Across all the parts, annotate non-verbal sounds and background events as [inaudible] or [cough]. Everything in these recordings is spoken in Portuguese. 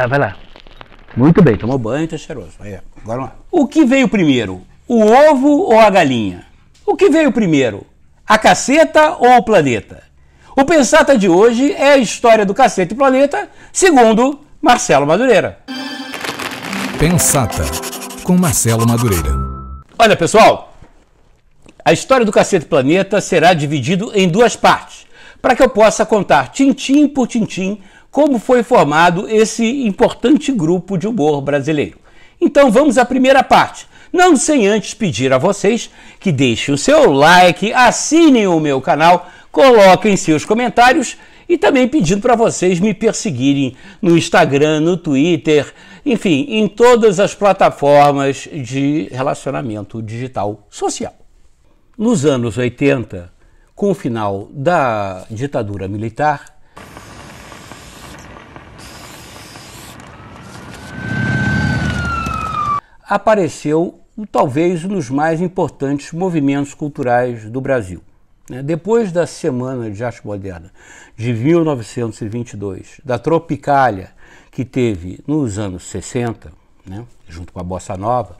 lá, vai lá. Muito bem, tomou banho, tá cheiroso. Aí, agora lá. O que veio primeiro, o ovo ou a galinha? O que veio primeiro, a caceta ou o planeta? O Pensata de hoje é a história do cacete e planeta, segundo Marcelo Madureira. Pensata, com Marcelo Madureira. Olha, pessoal, a história do Cacete Planeta será dividido em duas partes, para que eu possa contar tintim por tintim como foi formado esse importante grupo de humor brasileiro. Então vamos à primeira parte. Não sem antes pedir a vocês que deixem o seu like, assinem o meu canal, coloquem seus comentários e também pedindo para vocês me perseguirem no Instagram, no Twitter, enfim, em todas as plataformas de relacionamento digital social. Nos anos 80, com o final da ditadura militar, apareceu talvez um dos mais importantes movimentos culturais do Brasil. Né? Depois da Semana de Arte Moderna de 1922, da Tropicália, que teve nos anos 60, né, junto com a Bossa Nova,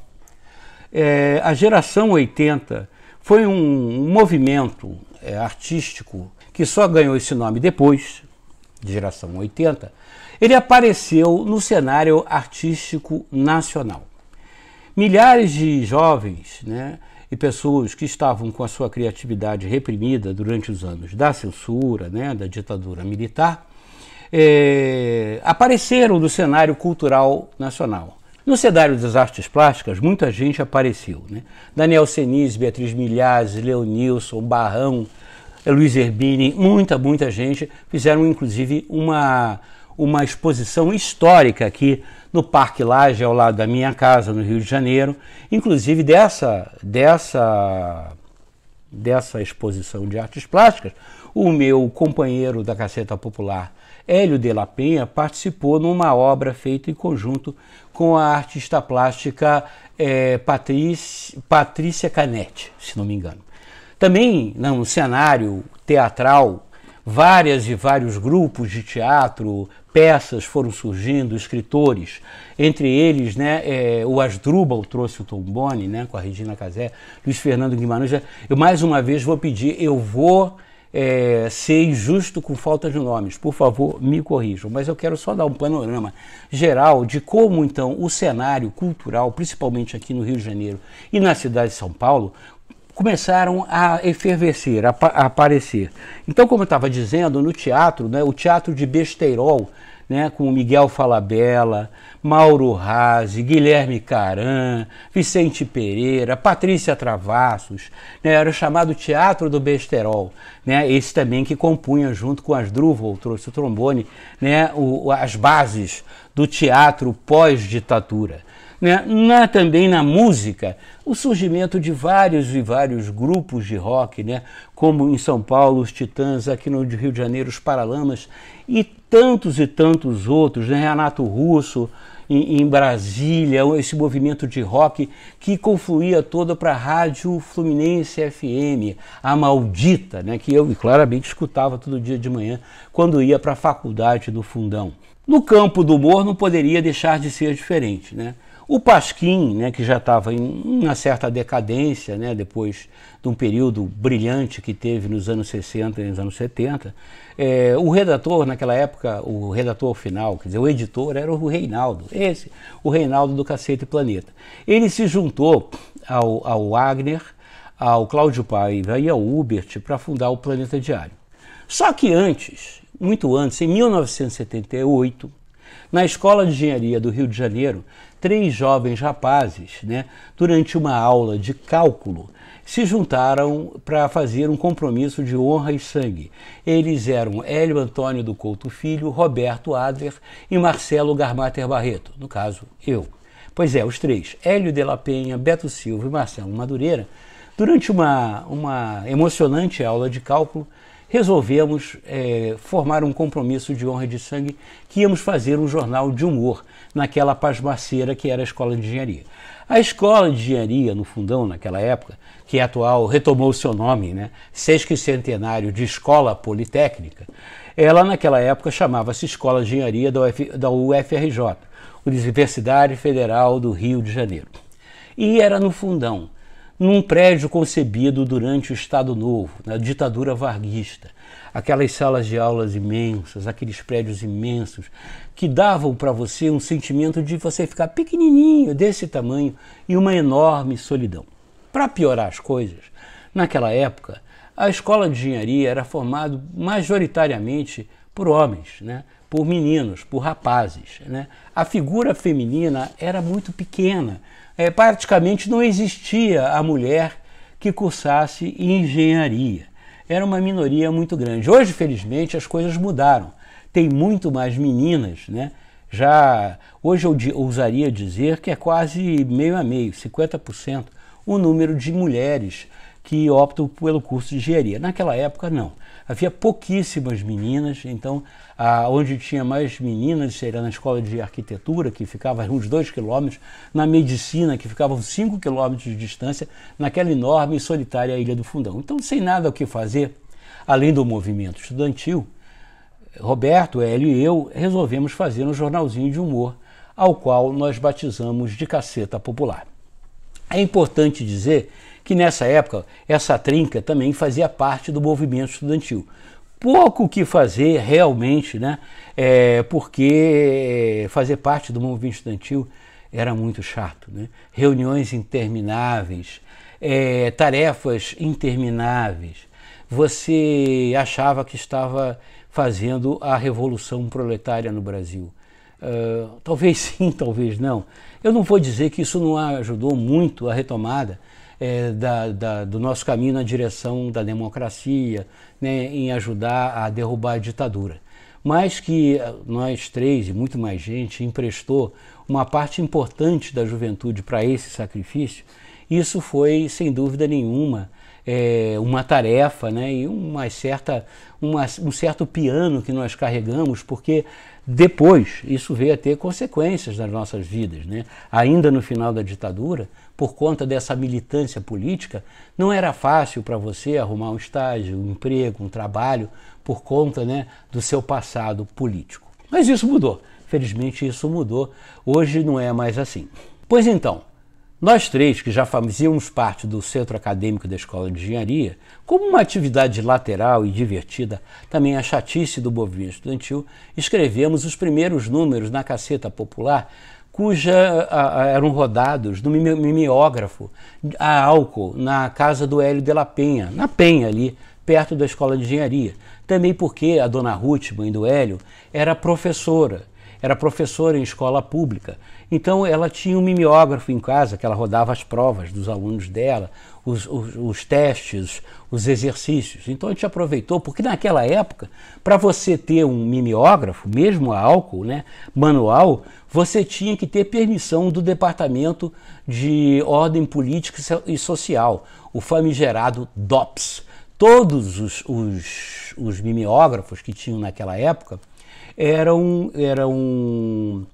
é, a geração 80 foi um, movimento é, artístico que só ganhou esse nome depois, de geração 80. Ele apareceu no cenário artístico nacional. Milhares de jovens né, e pessoas que estavam com a sua criatividade reprimida durante os anos da censura, né, da ditadura militar, é, apareceram no cenário cultural nacional. No cenário das artes plásticas, muita gente apareceu. Né? Daniel Senise, Beatriz Milhares, Leonilson, Barrão, Luiz Herbini, muita, muita gente fizeram inclusive uma uma exposição histórica aqui no Parque Laje, ao lado da minha casa, no Rio de Janeiro. Inclusive dessa, dessa, dessa exposição de artes plásticas, o meu companheiro da Caceta Popular, Hélio de la Penha, participou numa obra feita em conjunto com a artista plástica é, Patrícia, Patrícia Canetti, se não me engano. Também no cenário teatral, várias e vários grupos de teatro, peças foram surgindo, escritores, entre eles né, é, o Asdrubal trouxe o trombone né, com a Regina Casé, Luiz Fernando Guimarães. Eu mais uma vez vou pedir, eu vou é, ser injusto com falta de nomes, por favor me corrijam, mas eu quero só dar um panorama geral de como então o cenário cultural, principalmente aqui no Rio de Janeiro e na cidade de São Paulo, começaram a efervescer, a, a aparecer. Então, como eu estava dizendo, no teatro, né, o teatro de Besteirol, né, com Miguel Falabella, Mauro Razzi, Guilherme Caran, Vicente Pereira, Patrícia Travassos, né, era o chamado Teatro do Besterol, né, esse também que compunha junto com Asdrúvol, trouxe o trombone, né, o, as bases do teatro pós-ditadura né? na, também na música, o surgimento de vários e vários grupos de rock, né? como em São Paulo os Titãs, aqui no Rio de Janeiro os Paralamas e tantos e tantos outros, né? Renato Russo, em, Brasília, esse movimento de rock que confluía todo para a Rádio Fluminense FM, a maldita, né, que eu claramente escutava todo dia de manhã quando ia para a faculdade do Fundão. No campo do humor não poderia deixar de ser diferente, né? O Pasquim, né, que já estava em uma certa decadência, né, depois de um período brilhante que teve nos anos 60 e nos anos 70, é, o redator, naquela época, o redator final, quer dizer, o editor, era o Reinaldo, esse, o Reinaldo do Cacete Planeta. Ele se juntou ao, ao Wagner, ao Cláudio Paiva e ao Hubert para fundar o Planeta Diário. Só que antes, muito antes, em 1978, na Escola de Engenharia do Rio de Janeiro, três jovens rapazes, né, durante uma aula de cálculo, se juntaram para fazer um compromisso de honra e sangue. Eles eram Hélio Antônio do Couto Filho, Roberto Adler e Marcelo Garmater Barreto, no caso, eu. Pois é, os três, Hélio de la Penha, Beto Silva e Marcelo Madureira, durante uma, uma emocionante aula de cálculo, resolvemos é, formar um compromisso de honra de sangue que íamos fazer um jornal de humor naquela pasmaceira que era a Escola de Engenharia. A Escola de Engenharia, no fundão, naquela época, que é atual, retomou seu nome, né? Sesquicentenário de Escola Politécnica, ela naquela época chamava-se Escola de Engenharia da UFRJ, Universidade Federal do Rio de Janeiro. E era no fundão num prédio concebido durante o Estado Novo, na ditadura varguista. Aquelas salas de aulas imensas, aqueles prédios imensos, que davam para você um sentimento de você ficar pequenininho, desse tamanho, e uma enorme solidão. Para piorar as coisas, naquela época, a escola de engenharia era formada majoritariamente por homens, né? por meninos, por rapazes. Né? A figura feminina era muito pequena é, praticamente não existia a mulher que cursasse engenharia. Era uma minoria muito grande. Hoje, felizmente, as coisas mudaram. Tem muito mais meninas, né? Já hoje eu ousaria dizer que é quase meio a meio, 50% o número de mulheres que optam pelo curso de engenharia. Naquela época, não havia pouquíssimas meninas, então a, onde tinha mais meninas seria na escola de arquitetura, que ficava uns dois quilômetros, na medicina, que ficava cinco quilômetros de distância, naquela enorme e solitária Ilha do Fundão. Então, sem nada o que fazer, além do movimento estudantil, Roberto, Hélio e eu resolvemos fazer um jornalzinho de humor, ao qual nós batizamos de Caceta Popular. É importante dizer que nessa época essa trinca também fazia parte do movimento estudantil. Pouco que fazer realmente, né? É, porque é, fazer parte do movimento estudantil era muito chato, né? Reuniões intermináveis, é, tarefas intermináveis. Você achava que estava fazendo a revolução proletária no Brasil. Uh, talvez [laughs] sim, talvez não. Eu não vou dizer que isso não ajudou muito a retomada é, da, da, do nosso caminho na direção da democracia, né, em ajudar a derrubar a ditadura. Mas que eh, nós três e muito mais gente emprestou uma parte importante da juventude para esse sacrifício, isso foi, sem dúvida nenhuma, é, uma tarefa né, e uma certa, uma, um certo piano que nós carregamos, porque depois isso veio a ter consequências nas nossas vidas. Né? Ainda no final da ditadura, por conta dessa militância política, não era fácil para você arrumar um estágio, um emprego, um trabalho por conta né, do seu passado político. Mas isso mudou. Felizmente isso mudou. Hoje não é mais assim. Pois então, nós três que já fazíamos parte do centro acadêmico da Escola de Engenharia, como uma atividade lateral e divertida, também a chatice do movimento estudantil, escrevemos os primeiros números na Caceta Popular cuja a, a, eram rodados no mimeógrafo a álcool na casa do Hélio de la Penha, na Penha ali, perto da escola de engenharia. Também porque a dona Ruth, mãe do Hélio, era professora, era professora em escola pública. Então ela tinha um mimeógrafo em casa que ela rodava as provas dos alunos dela, os, os, os testes, os exercícios. Então a gente aproveitou, porque naquela época, para você ter um mimeógrafo, mesmo a álcool, né, manual, você tinha que ter permissão do Departamento de Ordem Política e Social, o famigerado DOPS. Todos os, os, os mimeógrafos que tinham naquela época eram, eram,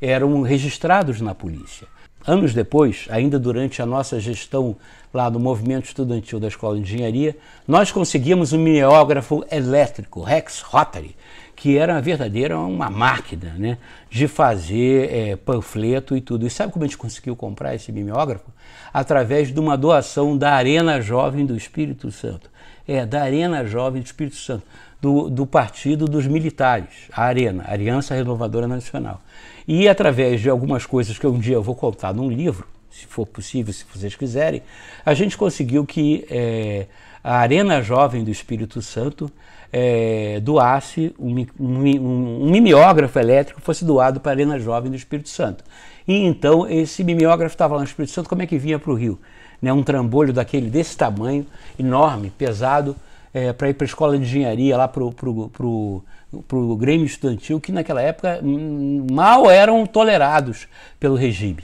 eram registrados na polícia. Anos depois, ainda durante a nossa gestão lá do movimento estudantil da Escola de Engenharia, nós conseguimos um mimeógrafo elétrico, Rex Rotary, que era uma verdadeira uma máquina né, de fazer é, panfleto e tudo. E sabe como a gente conseguiu comprar esse mimeógrafo? Através de uma doação da Arena Jovem do Espírito Santo. É, da Arena Jovem do Espírito Santo, do, do Partido dos Militares, a Arena, Aliança Renovadora Nacional. E através de algumas coisas que um dia eu vou contar num livro, se for possível, se vocês quiserem, a gente conseguiu que é, a Arena Jovem do Espírito Santo é, doasse, um, um, um, mimeógrafo elétrico fosse doado para a Arena Jovem do Espírito Santo. E então esse mimeógrafo estava lá no Espírito Santo, como é que vinha para o Rio? Né, um trambolho daquele, desse tamanho, enorme, pesado, é, para ir para a escola de engenharia, lá para o Grêmio Estudantil, que naquela época hum, mal eram tolerados pelo regime.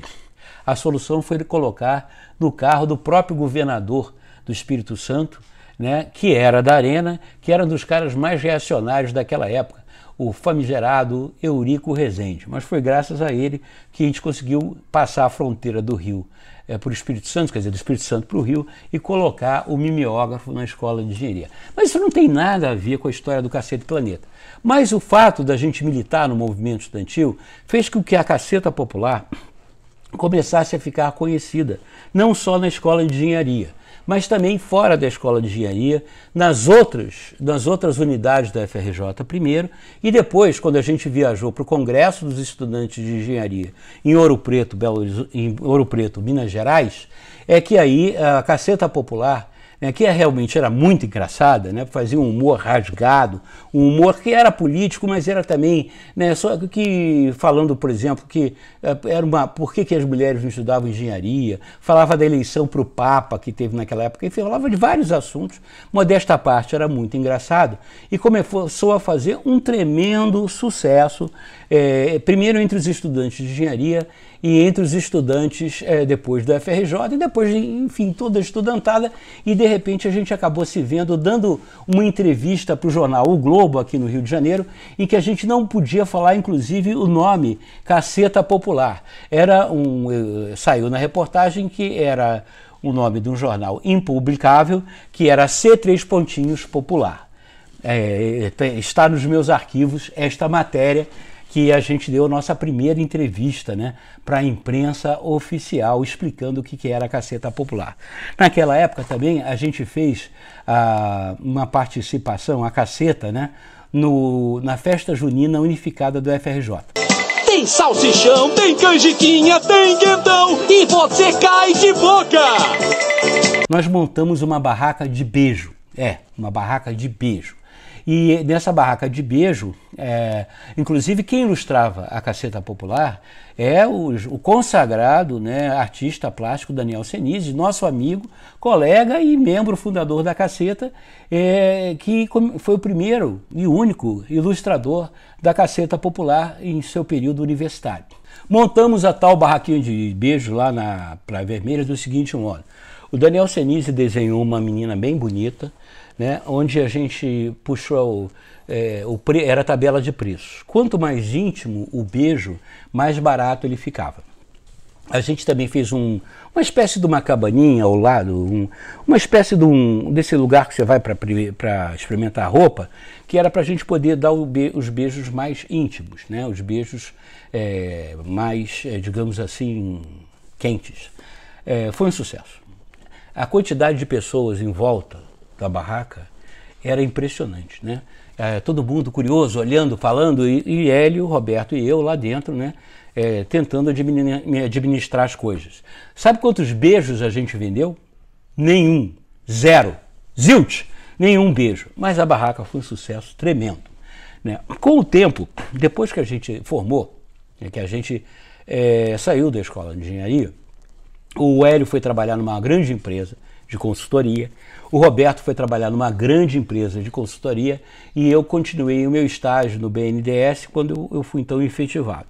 A solução foi ele colocar no carro do próprio governador do Espírito Santo, né, que era da Arena, que era um dos caras mais reacionários daquela época, o famigerado Eurico Rezende. Mas foi graças a ele que a gente conseguiu passar a fronteira do Rio é, para o Espírito Santo, quer dizer, do Espírito Santo para o Rio, e colocar o mimeógrafo na escola de engenharia. Mas isso não tem nada a ver com a história do Cacete Planeta. Mas o fato da gente militar no movimento estudantil fez com que a Caceta Popular começasse a ficar conhecida, não só na escola de engenharia, mas também fora da escola de engenharia, nas outras, nas outras unidades da FRJ primeiro, e depois, quando a gente viajou para o Congresso dos Estudantes de Engenharia em Ouro Preto, Belo, em Ouro Preto, Minas Gerais, é que aí a Caceta Popular né, que é realmente era muito engraçada, né, fazia um humor rasgado, um humor que era político, mas era também, né, só que falando, por exemplo, que eh, era uma, por que, que as mulheres não estudavam engenharia, falava da eleição para o Papa que teve naquela época, enfim, falava de vários assuntos, modesta parte, era muito engraçado, e começou a fazer um tremendo sucesso, é, primeiro entre os estudantes de engenharia e entre os estudantes é, depois do FRJ e depois, enfim, toda estudantada. E de repente a gente acabou se vendo dando uma entrevista para o jornal O Globo, aqui no Rio de Janeiro, em que a gente não podia falar, inclusive, o nome Caceta Popular. Era um. Eh, saiu na reportagem que era o nome de um jornal impublicável, que era C3 Pontinhos Popular. É, é está nos meus arquivos esta matéria que a gente deu nossa primeira entrevista né, para a imprensa oficial, explicando o que, que era a caceta popular. Naquela época também a gente fez ah, uma participação, a caceta, né, no, na festa junina unificada do FRJ. Tem salsichão, tem canjiquinha, tem guendão e você cai de boca! Nós montamos uma barraca de beijo. É, uma barraca de beijo. E nessa barraca de beijo, é, inclusive quem ilustrava a Caceta Popular é o, o consagrado né, artista plástico Daniel Senise, nosso amigo, colega e membro fundador da Caceta, é, que foi o primeiro e único ilustrador da Caceta Popular em seu período universitário. Montamos a tal barraquinha de beijo lá na Praia Vermelha do seguinte modo. O Daniel Senise desenhou uma menina bem bonita, né, onde a gente puxou é, o pre, era a tabela de preços. Quanto mais íntimo o beijo, mais barato ele ficava. A gente também fez um, uma espécie de uma cabaninha ao lado, um, uma espécie de um, desse lugar que você vai para experimentar a roupa, que era para a gente poder dar be, os beijos mais íntimos, né? os beijos é, mais, é, digamos assim, quentes. É, foi um sucesso. A quantidade de pessoas em volta da barraca era impressionante, né? É, todo mundo curioso, olhando, falando, e, e Hélio, Roberto e eu lá dentro, né? É, tentando administrar as coisas. Sabe quantos beijos a gente vendeu? Nenhum. Zero. Zilt! Nenhum beijo. Mas a barraca foi um sucesso tremendo. Né? Com o tempo, depois que a gente formou, né, que a gente é, saiu da escola de engenharia, o Hélio foi trabalhar numa grande empresa de consultoria. O Roberto foi trabalhar numa grande empresa de consultoria e eu continuei o meu estágio no BNDES quando eu fui então efetivado.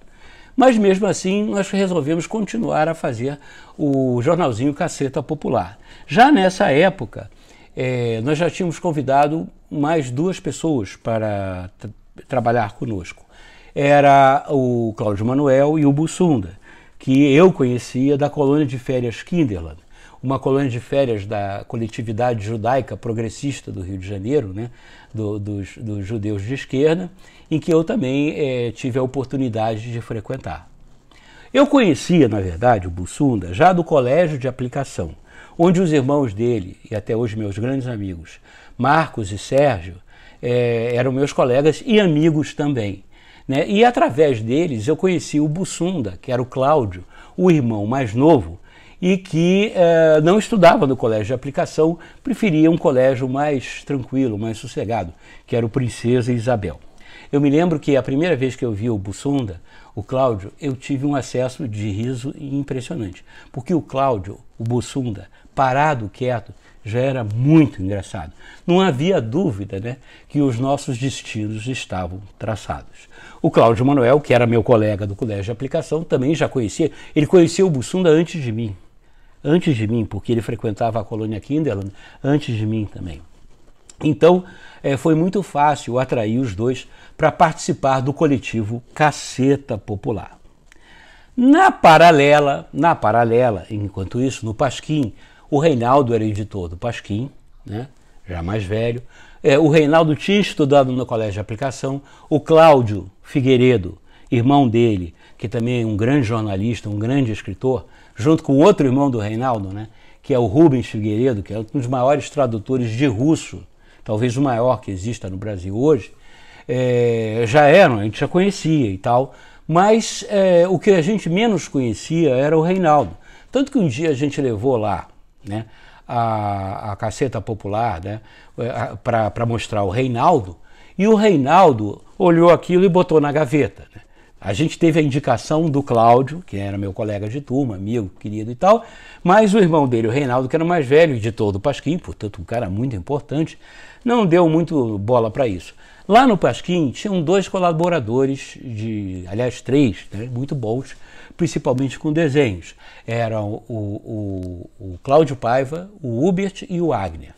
Mas mesmo assim, nós resolvemos continuar a fazer o jornalzinho Caceta Popular. Já nessa época, eh, nós já tínhamos convidado mais duas pessoas para trabalhar conosco. Era o Cláudio Manuel e o Bussunda, que eu conhecia da colônia de férias Kinderland uma colônia de férias da coletividade judaica progressista do Rio de Janeiro, né, do, dos, dos, judeus de esquerda, em que eu também é, tive a oportunidade de frequentar. Eu conhecia, na verdade, o Bussunda já do colégio de aplicação, onde os irmãos dele, e até hoje meus grandes amigos, Marcos e Sérgio, é, eram meus colegas e amigos também. Né? E através deles eu conheci o Bussunda, que era o Cláudio, o irmão mais novo, e que eh, não estudava no colégio de aplicação, preferia um colégio mais tranquilo, mais sossegado, que era o Princesa Isabel. Eu me lembro que a primeira vez que eu vi o Bussunda, o Cláudio, eu tive um acesso de riso impressionante, porque o Cláudio, o Bussunda, parado, quieto, já era muito engraçado. Não havia dúvida né, que os nossos destinos estavam traçados. O Cláudio Manuel, que era meu colega do colégio de aplicação, também já conhecia, ele conhecia o Bussunda antes de mim antes de mim, porque ele frequentava a colônia Kinderland antes de mim também. Então, é, foi muito fácil atrair os dois para participar do coletivo Caceta Popular. Na paralela, na paralela, enquanto isso, no Pasquim, o Reinaldo era editor do Pasquim, né, já mais velho. É, o Reinaldo tinha estudado no colégio de aplicação. O Cláudio Figueiredo, irmão dele, que também é um grande jornalista, um grande escritor, junto com outro irmão do Reinaldo, né, que é o Rubens Figueiredo, que é um dos maiores tradutores de russo, talvez o maior que exista no Brasil hoje, é, já eram, a gente já conhecia e tal, mas é, o que a gente menos conhecia era o Reinaldo. Tanto que um dia a gente levou lá, né, a, a Caceta Popular, né, é, para mostrar o Reinaldo, e o Reinaldo olhou aquilo e botou na gaveta. Né? A gente teve a indicação do Cláudio, que era meu colega de turma, amigo, querido e tal, mas o irmão dele, o Reinaldo, que era o mais velho, editor do Pasquim, portanto um cara muito importante, não deu muito bola para isso. Lá no Pasquim tinham dois colaboradores, de, aliás, três, né, muito bons, principalmente com desenhos. Eram o, o, o Cláudio Paiva, o Hubert e o Agner.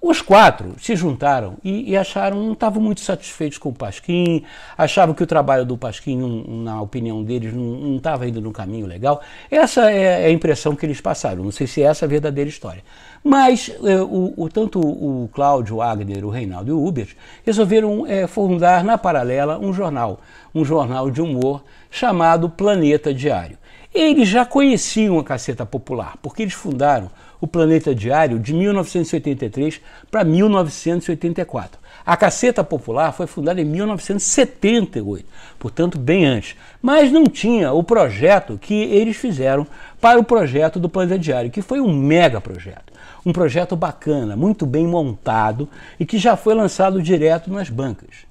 Os quatro se juntaram e, e acharam, não estavam muito satisfeitos com o Pasquim, achavam que o trabalho do Pasquim, um, na opinião deles, não estava indo no caminho legal. Essa é, é a impressão que eles passaram, não sei se essa é a verdadeira história. Mas é, o, o, tanto o Cláudio, o Agner, o Reinaldo e o Ubert resolveram é, fundar na paralela um jornal, um jornal de humor chamado Planeta Diário. Eles já conheciam a Caceta Popular, porque eles fundaram o Planeta Diário de 1983 para 1984. A Caceta Popular foi fundada em 1978, portanto, bem antes, mas não tinha o projeto que eles fizeram para o projeto do Planeta Diário, que foi um mega projeto. Um projeto bacana, muito bem montado e que já foi lançado direto nas bancas.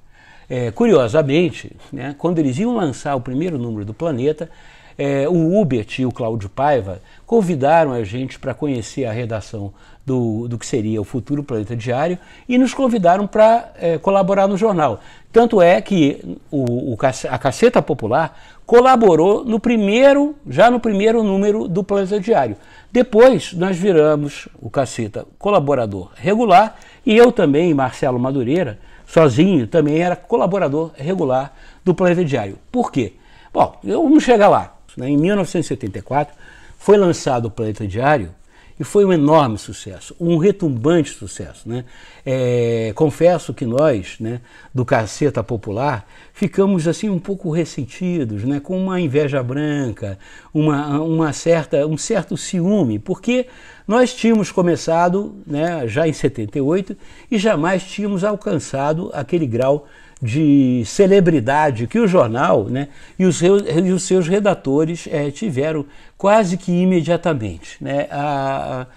É, curiosamente, né, quando eles iam lançar o primeiro número do Planeta, é, o Hubert e o Cláudio Paiva convidaram a gente para conhecer a redação do, do que seria o futuro Planeta Diário e nos convidaram para é, colaborar no jornal. Tanto é que o, o, a Caceta Popular colaborou no primeiro, já no primeiro número do Planeta Diário. Depois nós viramos o Caceta colaborador regular e eu também, Marcelo Madureira, sozinho, também era colaborador regular do Planeta Diário. Por quê? Bom, eu, vamos chegar lá. Né? Em 1974, foi lançado o Planeta Diário e foi um enorme sucesso, um retumbante sucesso. Né? É, confesso que nós, né, do Caceta Popular, ficamos assim um pouco ressentidos, né, com uma inveja branca, uma, uma certa, um certo ciúme, porque nós tínhamos começado né, já em 78 e jamais tínhamos alcançado aquele grau de celebridade que o jornal né, e, os, e os seus redatores é, tiveram quase que imediatamente. Né? A, a,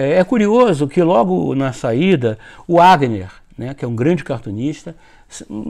é, é curioso que logo na saída o Wagner, né, que é um grande cartunista,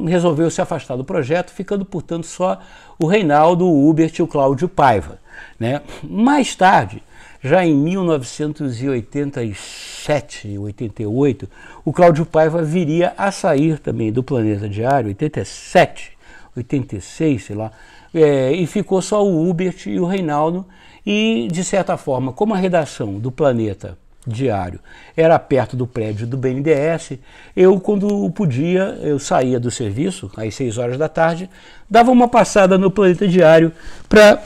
resolveu se afastar do projeto, ficando, portanto, só o Reinaldo, o Hubert e o Cláudio Paiva. Né? Mais tarde, já em 1987, 88, o Cláudio Paiva viria a sair também do Planeta Diário, 87, 86, sei lá, é, e ficou só o Hubert e o Reinaldo, e, de certa forma, como a redação do Planeta diário. Era perto do prédio do BNDES. Eu, quando podia, eu saía do serviço às 6 horas da tarde, dava uma passada no Planeta Diário para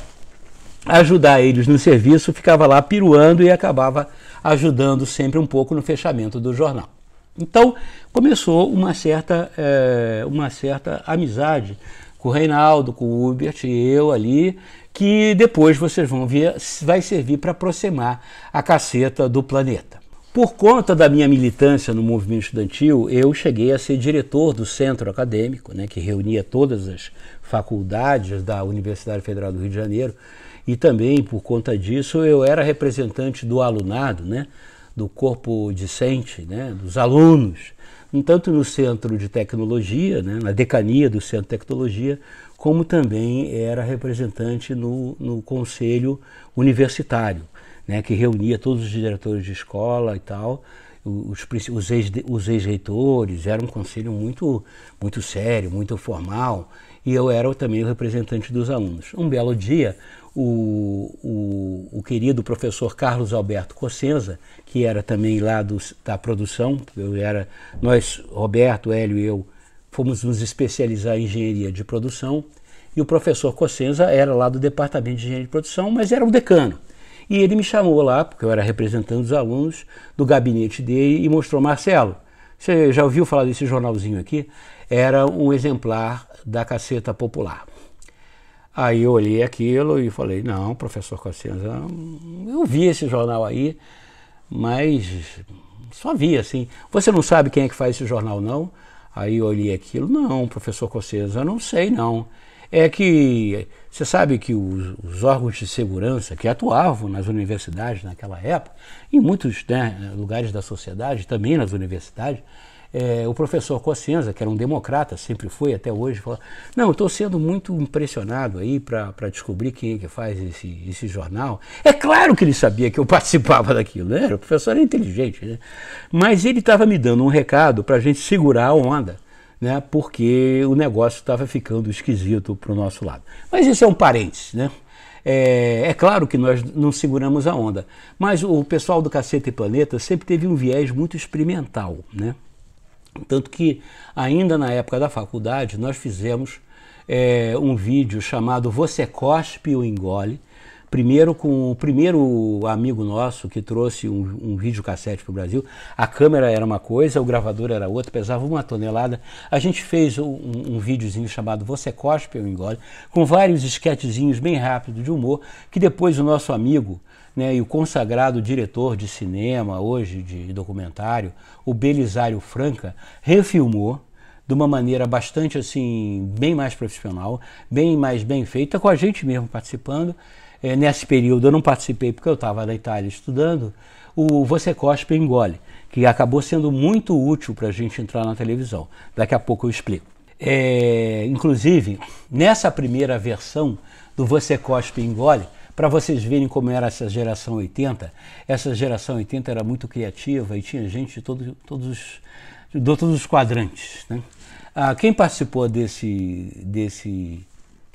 ajudar eles no serviço, ficava lá piruando e acabava ajudando sempre um pouco no fechamento do jornal. Então começou uma certa, é, uma certa amizade com o Reinaldo, com o Hubert e eu ali, que depois vocês vão ver vai servir para aproximar a caceta do planeta. Por conta da minha militância no movimento estudantil, eu cheguei a ser diretor do centro acadêmico, né, que reunia todas as faculdades da Universidade Federal do Rio de Janeiro, e também por conta disso eu era representante do alunado, né, do corpo discente, né, dos alunos, então, tanto no centro de tecnologia, né, na decania do centro de tecnologia, como também era representante no, no conselho universitário, né, que reunia todos os diretores de escola e tal, os, os, ex, os ex-reitores, era um conselho muito, muito sério, muito formal, e eu era também o representante dos alunos. Um belo dia, o, o, o querido professor Carlos Alberto Cossenza, que era também lá do, da produção, eu era, nós, Roberto, Hélio e eu, fomos nos especializar em engenharia de produção e o professor Cossenza era lá do departamento de engenharia de produção, mas era um decano. E ele me chamou lá, porque eu era representante dos alunos, do gabinete dele e mostrou Marcelo. Você já ouviu falar desse jornalzinho aqui? Era um exemplar da Caceta Popular. Aí eu olhei aquilo e falei: não, professor Cossenza, eu vi esse jornal aí, mas só vi assim. Você não sabe quem é que faz esse jornal, não? Aí eu olhei aquilo, não, professor Cossês, eu não sei não. É que você sabe que os, os, órgãos de segurança que atuavam nas universidades naquela época, em muitos né, lugares da sociedade, também nas universidades, é, o professor Cossenza, que era um democrata, sempre foi até hoje, falou, não, estou sendo muito impressionado aí para descobrir quem é que faz esse, esse jornal. É claro que ele sabia que eu [laughs] participava daquilo, né? o professor era inteligente, né? mas ele estava me dando um recado para a gente segurar a onda, né? porque o negócio estava ficando esquisito para o nosso lado. Mas isso é um parênteses, né? É, é, claro que nós não seguramos a onda, mas o pessoal do Cacete Planeta sempre teve um viés muito experimental, né? Tanto que, ainda na época da faculdade, nós fizemos é, um vídeo chamado Você Cospe ou Engole. Primeiro com o primeiro amigo nosso que trouxe um, um videocassete para o Brasil. A câmera era uma coisa, o gravador era outra, pesava uma tonelada. A gente fez um, um videozinho chamado Você Cospe ou Engole, com vários esquetezinhos bem rápidos de humor, que depois o nosso amigo né, e o consagrado diretor de cinema, hoje de documentário, o Belisário Franca, refilmou de uma maneira bastante assim, bem mais profissional, bem mais bem feita, com a gente mesmo participando. É, nesse período eu não participei porque eu estava na Itália estudando, o Você Cospe Engole, que acabou sendo muito útil para a gente entrar na televisão. Daqui a pouco eu explico. É, inclusive, nessa primeira versão do Você Cospe Engole, para vocês verem como era essa geração 80, essa geração 80 era muito criativa e tinha gente de, todo, todos, os, de todos os quadrantes. Né? Ah, quem participou desse, desse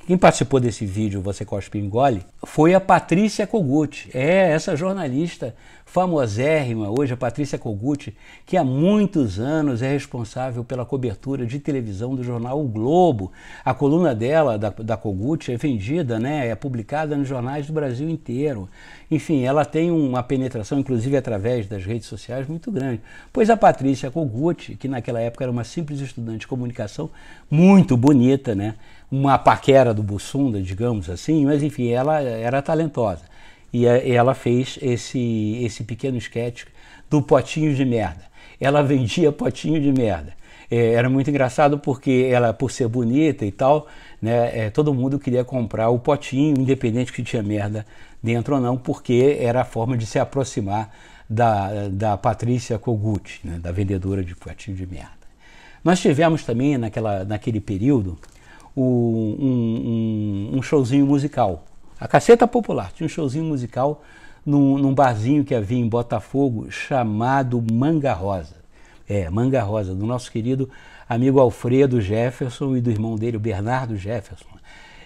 quem participou desse vídeo Você Cospe e Engole foi a Patrícia Kogut. É, essa jornalista famosérrima hoje, a Patrícia Kogut, que há muitos anos é responsável pela cobertura de televisão do jornal o Globo. A coluna dela, da, da Kogut, é vendida, né? é publicada nos jornais do Brasil inteiro. Enfim, ela tem uma penetração, inclusive através das redes sociais, muito grande. Pois a Patrícia Kogut, que naquela época era uma simples estudante de comunicação, muito bonita, né? uma paquera do Bussunda, digamos assim, mas enfim, ela era talentosa. E ela fez esse, esse pequeno sketch do potinho de merda. Ela vendia potinho de merda. É, era muito engraçado porque ela, por ser bonita e tal, né, é, todo mundo queria comprar o potinho, independente que tinha merda dentro ou não, porque era a forma de se aproximar da, da Patrícia Kogut, né, da vendedora de potinho de merda. Nós tivemos também, naquela, naquele período, o, um, um, um, showzinho musical. A Caceta Popular tinha um showzinho musical num, num barzinho que havia em Botafogo chamado Manga Rosa. É, Manga Rosa, do nosso querido amigo Alfredo Jefferson e do irmão dele, o Bernardo Jefferson.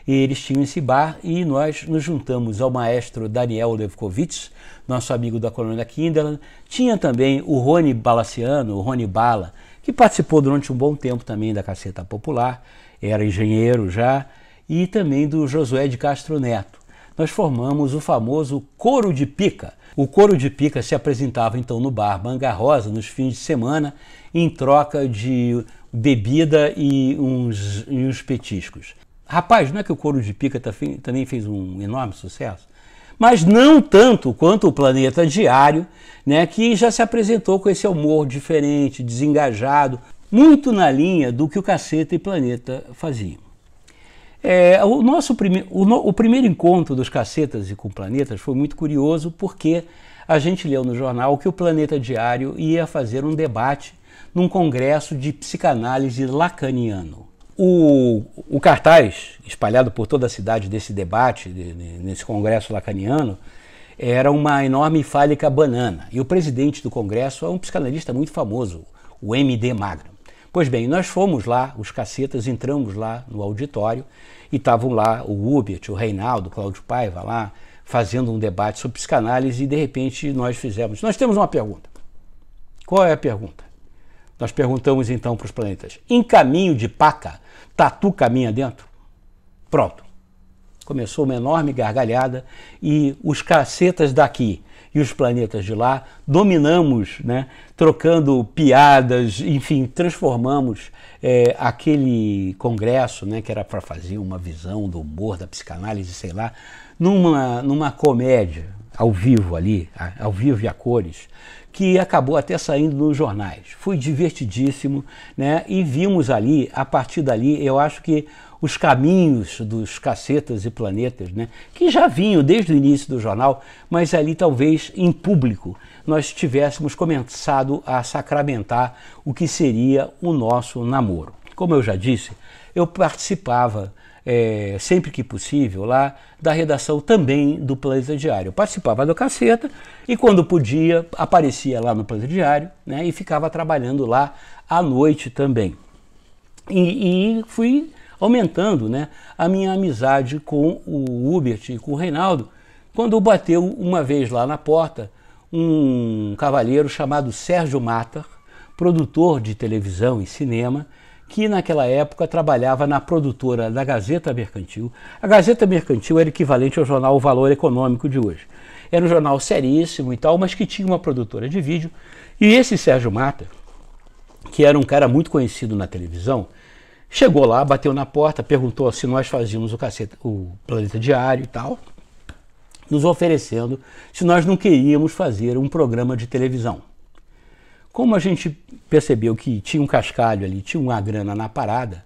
E eles tinham esse bar e nós nos juntamos ao maestro Daniel Levkovitz, nosso amigo da colônia Kinderland. Tinha também o Rony Balaciano, o Rony Bala, que participou durante um bom tempo também da Caceta Popular era engenheiro já, e também do Josué de Castro Neto. Nós formamos o famoso Coro de Pica. O Coro de Pica se apresentava então no bar Manga Rosa nos fins de semana, em troca de bebida e uns, e uns petiscos. Rapaz, não é que o Coro de Pica também fez um enorme sucesso? Mas não tanto quanto o Planeta Diário, né, que já se apresentou com esse humor diferente, desengajado, muito na linha do que o Caceta e Planeta faziam. É, o, nosso prime o, no o primeiro encontro dos Cacetas e com Planetas foi muito curioso porque a gente leu no jornal que o Planeta Diário ia fazer um debate num congresso de psicanálise lacaniano. O, o, cartaz espalhado por toda a cidade desse debate, de, de, nesse congresso lacaniano, era uma enorme fálica banana. E o presidente do congresso é um psicanalista muito famoso, o M.D. Magno. Pois bem, nós fomos lá, os cacetas, entramos lá no auditório e estavam lá o Ubert, o Reinaldo, o Cláudio Paiva lá, fazendo um debate sobre psicanálise e de repente nós fizemos. Nós temos uma pergunta. Qual é a pergunta? Nós perguntamos então para os planetas: em caminho de paca, tatu caminha dentro? Pronto. Começou uma enorme gargalhada e os cacetas daqui e os planetas de lá dominamos, né, trocando piadas, enfim, transformamos é, aquele congresso, né, que era para fazer uma visão do humor, da psicanálise, sei lá, numa, numa comédia ao vivo ali, ao vivo e a cores, que acabou até saindo nos jornais. Foi divertidíssimo, né? E vimos ali, a partir dali, eu acho que os caminhos dos cacetas e planetas, né? que já vinham desde o início do jornal, mas ali talvez em público nós tivéssemos começado a sacramentar o que seria o nosso namoro. Como eu já disse, eu participava é, sempre que possível lá da redação também do Planeta Diário. Eu participava do Caceta e quando podia aparecia lá no Planeta Diário né, e ficava trabalhando lá à noite também. E, e fui aumentando né, a minha amizade com o Hubert e com o Reinaldo, quando bateu uma vez lá na porta um cavalheiro chamado Sérgio Matar, produtor de televisão e cinema, que naquela época trabalhava na produtora da Gazeta Mercantil. A Gazeta Mercantil era equivalente ao jornal O Valor Econômico de hoje. Era um jornal seríssimo e tal, mas que tinha uma produtora de vídeo. E esse Sérgio Mata, que era um cara muito conhecido na televisão, Chegou lá, bateu na porta, perguntou se nós fazíamos o, o Planeta Diário e tal, nos oferecendo se nós não queríamos fazer um programa de televisão. Como a gente percebeu que tinha um cascalho ali, tinha uma grana na parada,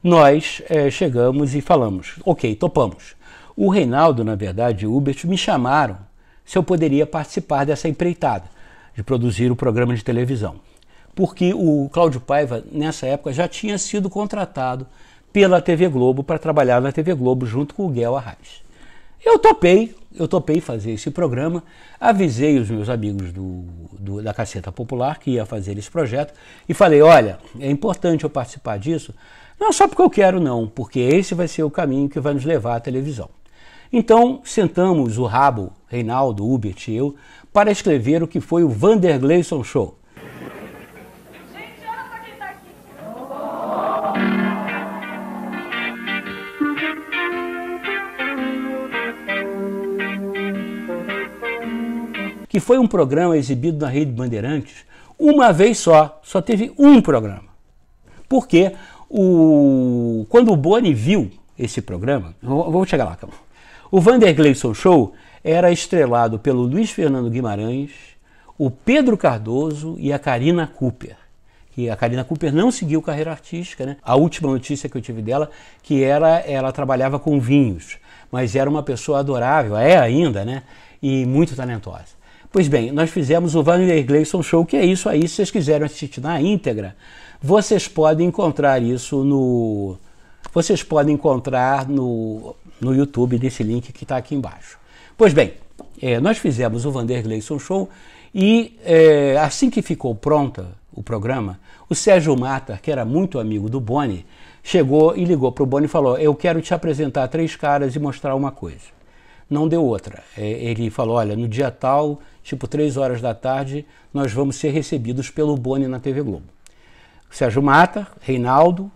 nós é, chegamos e falamos: ok, topamos. O Reinaldo, na verdade, e o Hubert me chamaram se eu poderia participar dessa empreitada de produzir o programa de televisão porque o Cláudio Paiva, nessa época, já tinha sido contratado pela TV Globo para trabalhar na TV Globo junto com o Guel Arraes. Eu topei, eu topei fazer esse programa, avisei os meus amigos do, do, da Caceta Popular que ia fazer esse projeto e falei, olha, é importante eu participar disso, não só porque eu quero não, porque esse vai ser o caminho que vai nos levar à televisão. Então sentamos o Rabo, Reinaldo, Hubert e eu, para escrever o que foi o Vander Gleison Show. que foi um programa exibido na Rede Bandeirantes uma vez só, só teve um programa. Porque o, quando o Boni viu esse programa, vamos chegar lá, calma. O Vander Gleison Show era estrelado pelo Luiz Fernando Guimarães, o Pedro Cardoso e a Karina Cooper. Que a Karina Cooper não seguiu carreira artística, né? A última notícia que eu tive dela, que era ela trabalhava com vinhos, mas era uma pessoa adorável, é ainda, né? E muito talentosa. Pois bem, nós fizemos o Vanderlei Gleison Show, que é isso aí. Se vocês quiserem assistir na íntegra, vocês podem encontrar isso no. Vocês podem encontrar no, no YouTube, nesse link que está aqui embaixo. Pois bem, é, nós fizemos o Gleison Show e é, assim que ficou pronta o programa, o Sérgio Mata, que era muito amigo do Boni, chegou e ligou para o Boni e falou: Eu quero te apresentar três caras e mostrar uma coisa não deu outra. É, ele falou: olha, no dia tal, tipo três horas da tarde, nós vamos ser recebidos pelo Boni na TV Globo. Sérgio Mata, Reinaldo,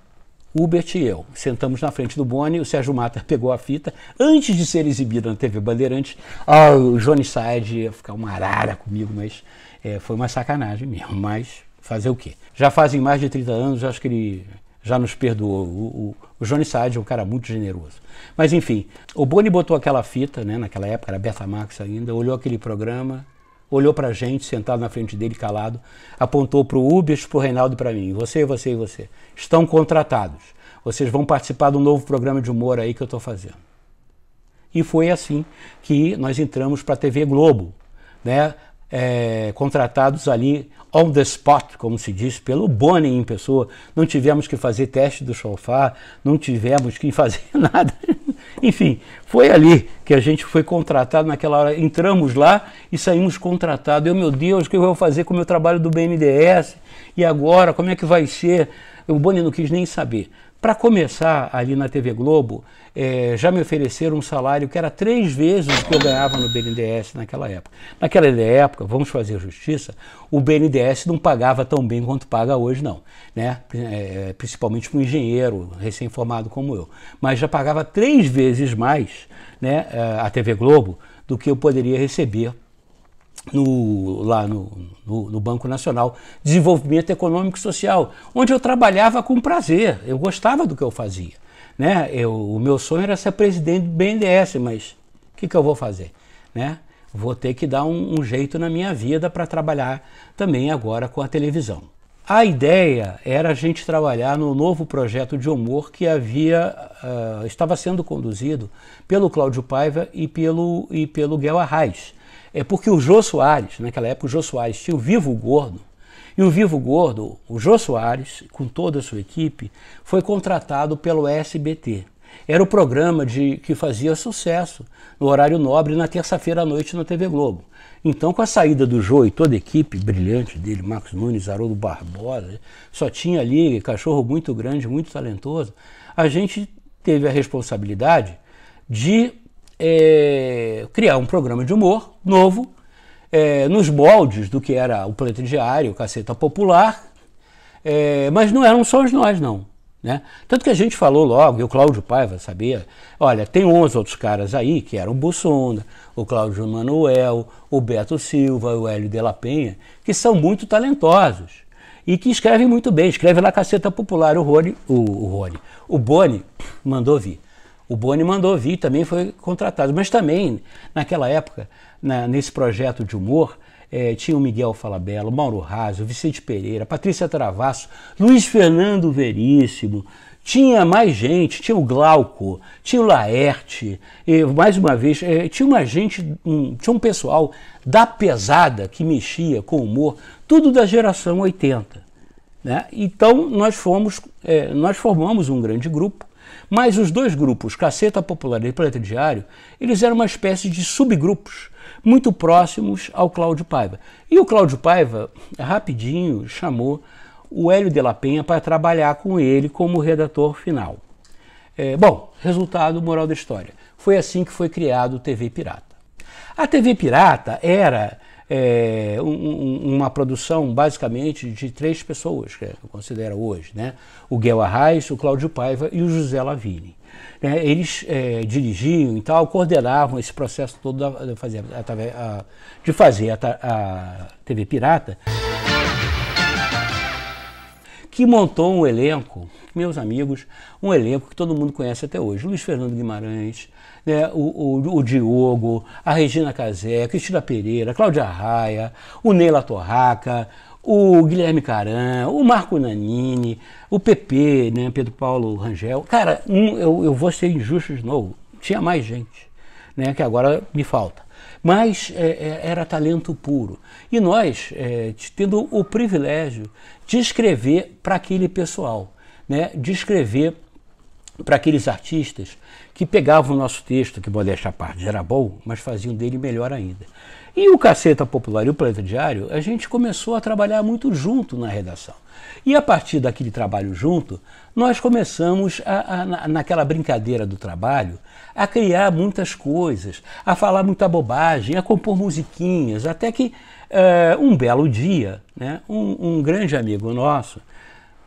Hubert e eu. Sentamos na frente do Boni, o Sérgio Mata [laughs] pegou a fita. Antes de ser exibida na TV Bandeirantes, oh, o Johnny Side ia ficar uma arara comigo, mas é, foi uma sacanagem mesmo. Mas fazer o quê? Já fazem mais de 30 anos, acho que ele já nos perdoou. O, o, o Johnny Side é um cara muito generoso. Mas enfim, o Boni botou aquela fita, né, naquela época era Betamax ainda, olhou aquele programa, olhou a gente, sentado na frente dele, calado, apontou pro Ubers, pro Reinaldo e para mim. Você, você e você. Estão contratados. Vocês vão participar do novo programa de humor aí que eu estou fazendo. E foi assim que nós entramos para a TV Globo, né? é, contratados ali on the spot, como se diz, pelo Boni em pessoa. Não tivemos que fazer teste do chofar, não tivemos que fazer [laughs] nada. Enfim, foi ali que a gente foi contratado naquela hora. Entramos lá e saímos contratados. Eu, meu Deus, o que eu vou fazer com o meu trabalho do BNDES? E agora, como é que vai ser? O Boni não quis nem saber. Para começar ali na TV Globo, é, já me ofereceram um salário que era três vezes o que eu ganhava no BNDES naquela época. Naquela época, vamos fazer justiça, o BNDES não pagava tão bem quanto paga hoje, não. Né? É, principalmente para um engenheiro recém-formado como eu. Mas já pagava três vezes mais né, a TV Globo do que eu poderia receber no, lá no, no, no, Banco Nacional, Desenvolvimento Econômico e Social, onde eu trabalhava com prazer, eu gostava do que eu fazia. Né? Eu, o meu sonho era ser presidente do BNDES, mas o que, que eu vou fazer? Né? Vou ter que dar um, um jeito na minha vida para trabalhar também agora com a televisão. A ideia era a gente trabalhar no novo projeto de humor que havia uh, estava sendo conduzido pelo Cláudio Paiva e pelo, e pelo Guel Arraes é porque o Jô Soares, naquela época o Jô Soares tinha o Vivo Gordo, e o Vivo Gordo, o Jô Soares, com toda a sua equipe, foi contratado pelo SBT. Era o programa de que fazia sucesso no horário nobre na terça-feira à noite na TV Globo. Então, com a saída do Jô e toda a equipe brilhante dele, Marcos Nunes, Haroldo Barbosa, só tinha ali cachorro muito grande, muito talentoso, a gente teve a responsabilidade de é, criar um programa de humor novo, é, nos moldes do que era o Planeta Diário, o Caceta Popular, é, mas não eram só os nós, não. Né? Tanto que a gente falou logo, e o Cláudio Paiva sabia, olha, tem 11 outros caras aí, que eram o Bussonda, o Cláudio Manuel, o Beto Silva, o Hélio de la Penha, que são muito talentosos e que escrevem muito bem, escreve na Caceta Popular, o Rony, o, o Rony, o Boni mandou vir. O Boni mandou vir, também foi contratado. Mas também, naquela época, na, nesse projeto de humor, é, tinha o Miguel Falabella, o Mauro Raso, Vicente Pereira, Patrícia Travasso, Luiz Fernando Veríssimo, tinha mais gente, tinha o Glauco, tinha o Laerte, e, mais uma vez, é, tinha uma gente, um, tinha um pessoal da pesada que mexia com humor, tudo da geração 80. Né? Então nós fomos, é, nós formamos um grande grupo mas os dois grupos, Caceta Popular e Planeta Diário, eles eram uma espécie de subgrupos muito próximos ao Cláudio Paiva. E o Cláudio Paiva, rapidinho, chamou o Hélio de la Penha para trabalhar com ele como redator final. É, bom, resultado moral da história. Foi assim que foi criado o TV Pirata. A TV Pirata era é, um, uma produção basicamente de três pessoas, que é, eu considero hoje, né? o Guel Arraes, o Cláudio Paiva e o José Lavini. Né? Eles é, dirigiam e tal, coordenavam esse processo todo de fazer a, de fazer a, a TV Pirata que montou um elenco, meus amigos, um elenco que todo mundo conhece até hoje. Luiz Fernando Guimarães, né, o, o, o, Diogo, a Regina Casé, a Cristina Pereira, a Cláudia Raia, o Neila Torraca, o Guilherme Caran, o Marco Nanini, o PP, né, Pedro Paulo Rangel. Cara, um, eu, eu vou ser injusto de novo. Tinha mais gente, né, que agora me falta. Mas é, é era talento puro. E nós, é, tendo o privilégio de escrever para aquele pessoal, né, de escrever para aqueles artistas que pegavam o nosso texto, que modéstia à parte era bom, mas faziam dele melhor ainda. E o Caceta Popular e o Planeta Diário, a gente começou a trabalhar muito junto na redação. E a partir daquele trabalho junto, nós começamos, a, a, naquela brincadeira do trabalho, a criar muitas coisas, a falar muita bobagem, a compor musiquinhas, até que eh, um belo dia, né, um, um grande amigo nosso,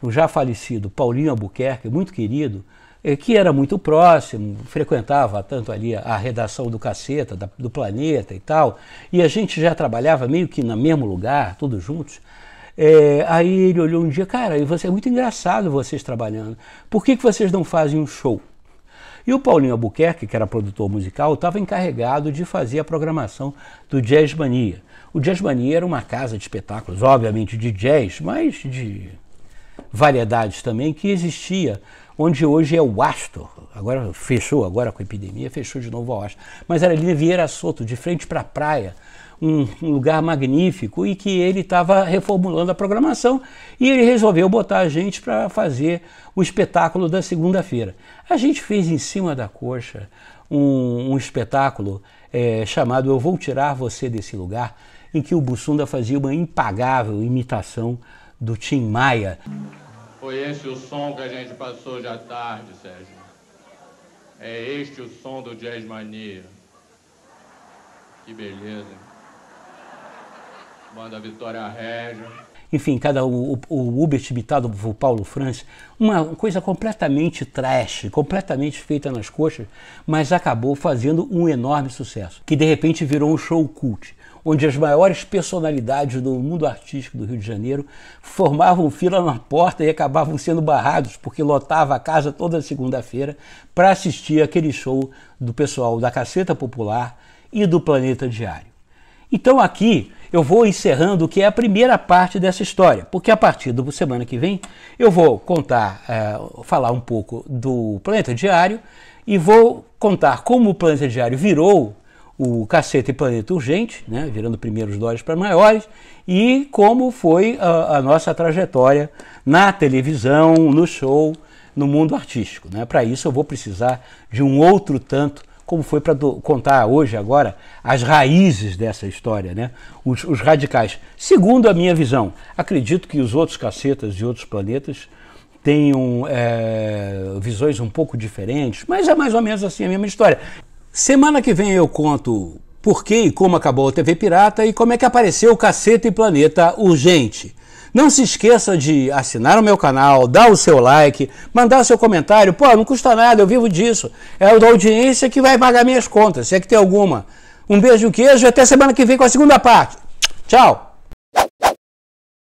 o já falecido Paulinho Albuquerque, muito querido, eh, que era muito próximo, frequentava tanto ali a, redação do Caceta, da, do Planeta e tal, e a gente já trabalhava meio que no mesmo lugar, todos juntos. É, aí ele olhou um dia, cara, você, é muito engraçado vocês trabalhando, por que, que vocês não fazem um show? E o Paulinho Albuquerque, que era produtor musical, estava encarregado de fazer a programação do Jazz Mania. O Jazz Mania era uma casa de espetáculos, obviamente de jazz, mas de variedades também que existia, onde hoje é o Astor. Agora fechou, agora com a epidemia, fechou de novo o Astor. Mas era ali na Vieira Soto, de frente para a praia, um, um, lugar magnífico e que ele estava reformulando a programação e ele resolveu botar a gente para fazer o espetáculo da segunda-feira. A gente fez em cima da coxa um, um espetáculo é, chamado Eu Vou Tirar Você Desse Lugar, em que o Bussunda fazia uma impagável imitação do Tim Maia. Foi esse o som que a gente passou já tarde, Sérgio. É este o som do Jazz Mania. Que beleza. Manda Vitória Régia. Enfim, cada o, o Uber imitado por Paulo França, uma coisa completamente trash, completamente feita nas coxas, mas acabou fazendo um enorme sucesso, que de repente virou um show cult onde as maiores personalidades do mundo artístico do Rio de Janeiro formavam fila na porta e acabavam sendo barrados, porque lotava a casa toda segunda-feira para assistir aquele show do pessoal da Caceta Popular e do Planeta Diário. Então aqui eu vou encerrando o que é a primeira parte dessa história, porque a partir da semana que vem eu vou contar, é, falar um pouco do Planeta Diário e vou contar como o Planeta Diário virou o Cacete Planeta Urgente, né, virando primeiros dólares para maiores, e como foi a, a, nossa trajetória na televisão, no show, no mundo artístico. Né? Para isso eu vou precisar de um outro tanto, como foi para contar hoje, agora, as raízes dessa história, né? Os, os, radicais. Segundo a minha visão, acredito que os outros cacetas e outros planetas tenham é, visões um pouco diferentes, mas é mais ou menos assim a mesma história. Semana que vem eu conto por que e como acabou a TV Pirata e como é que apareceu o Caceta e Planeta Urgente. Não se esqueça de assinar o meu canal, dar o seu like, mandar o seu comentário. Pô, não custa nada, eu vivo disso. É o da audiência que vai pagar minhas contas, se é que tem alguma. Um beijo, queijo e até semana que vem com a segunda parte. Tchau!